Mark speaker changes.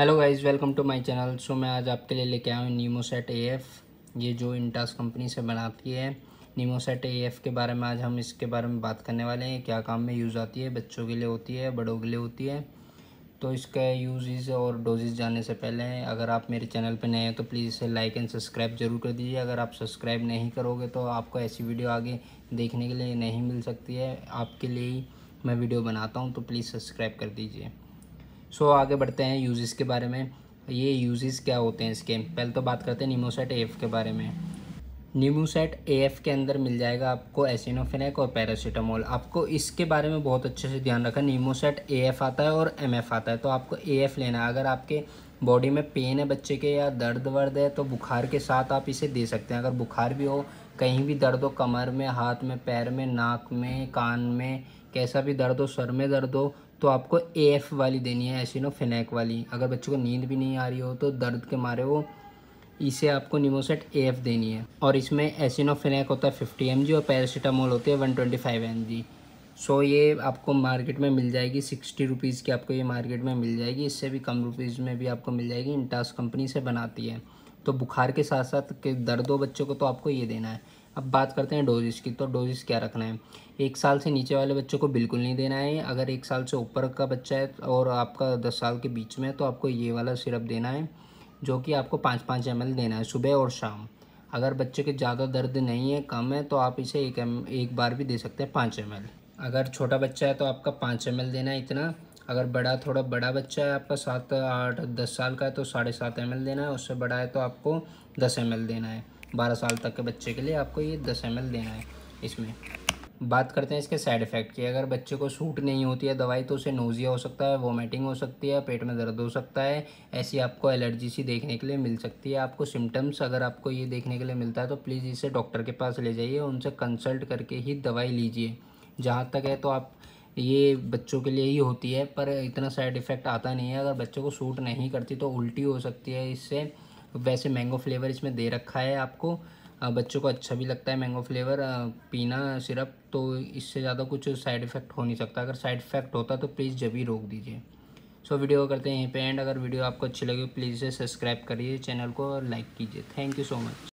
Speaker 1: hello guys welcome to my channel so मैं आज आपके लिए लेके आया हूँ नीमोसेट एएफ ये जो इंटास कंपनी से बनाती है नीमोसेट एएफ के बारे में आज हम इसके बारे में बात करने वाले हैं क्या काम में यूज़ आती है बच्चों के लिए होती है बड़ों के लिए होती है तो इसका यूज़ और डोजेज जाने से पहले अगर आप मेरे चैनल पर नए हैं तो प्लीज़ इसे लाइक एंड सब्सक्राइब जरूर कर दीजिए अगर आप सब्सक्राइब नहीं करोगे तो आपको ऐसी वीडियो आगे देखने के लिए नहीं मिल सकती है आपके लिए ही मैं वीडियो बनाता हूँ तो प्लीज़ सब्सक्राइब कर दीजिए सो आगे बढ़ते हैं यूजेस के बारे में ये यूजेस क्या होते हैं इसके पहले तो बात करते हैं नीमोसेट एफ के बारे में नीमोसेट एफ के अंदर मिल जाएगा आपको एसिनोफिनक और पैरासीटामोल आपको इसके बारे में बहुत अच्छे से ध्यान रखना नीमोसेट एफ आता है और एफ आता है तो आपको एफ लेना है अगर आपके बॉडी में पेन है बच्चे के या दर्द वर्द है तो बुखार के साथ आप इसे दे सकते हैं अगर बुखार भी हो कहीं भी दर्द हो कमर में हाथ में पैर में नाक में कान में कैसा भी दर्द हो सर में दर्द हो तो आपको ए एफ वाली देनी है एसिनोफेनेक वाली अगर बच्चों को नींद भी नहीं आ रही हो तो दर्द के मारे वो इसे आपको निमोसेट ए एफ देनी है और इसमें एसिनोफेनेक होता है फिफ्टी एम जी और पैरासीटामोल होती है one twenty five M G so ये आपको मार्केट में मिल जाएगी सिक्सटी रुपीज़ की आपको ये मार्केट में मिल जाएगी इससे भी कम रुपीज़ में भी आपको मिल जाएगी इंटास कंपनी से बनाती है तो बुखार के साथ साथ के दर्द हो बच्चों को तो आपको ये देना है अब बात करते हैं डोजेस की तो डोजेस क्या रखना है एक साल से नीचे वाले बच्चों को बिल्कुल नहीं देना है अगर एक साल से ऊपर का बच्चा है और आपका दस साल के बीच में है तो आपको ये वाला सिरप देना है जो कि आपको पाँच पाँच एम देना है सुबह और शाम अगर बच्चे के ज़्यादा दर्द नहीं है कम है तो आप इसे एक एम एक बार भी दे सकते हैं पाँच एम अगर छोटा बच्चा है तो आपका पाँच एम देना है इतना अगर बड़ा थोड़ा बड़ा बच्चा है आपका सात आठ दस साल का है तो साढ़े सात एम देना है उससे बड़ा है तो आपको दस एम देना है बारह साल तक के बच्चे के लिए आपको ये दस एम देना है इसमें बात करते हैं इसके साइड इफ़ेक्ट की अगर बच्चे को सूट नहीं होती है दवाई तो उसे नोज़िया हो सकता है वोमिटिंग हो सकती है पेट में दर्द हो सकता है ऐसी आपको एलर्जी सी देखने के लिए मिल सकती है आपको सिम्टम्स अगर आपको ये देखने के लिए मिलता है तो प्लीज़ इसे डॉक्टर के पास ले जाइए उनसे कंसल्ट करके ही दवाई लीजिए जहाँ तक है तो आप ये बच्चों के लिए ही होती है पर इतना साइड इफ़ेक्ट आता नहीं है अगर बच्चों को सूट नहीं करती तो उल्टी हो सकती है इससे वैसे मैंगो फ्लेवर इसमें दे रखा है आपको बच्चों को अच्छा भी लगता है मैंगो फ्लेवर पीना सिरप तो इससे ज़्यादा कुछ साइड इफ़ेक्ट हो नहीं सकता अगर साइड इफ़ेक्ट होता तो प्लीज़ जब ही रोक दीजिए सो वीडियो करते हैं यहीं पे एंड अगर वीडियो आपको अच्छी लगे प्लीज़ सब्सक्राइब करिए चैनल को और लाइक कीजिए थैंक यू सो मच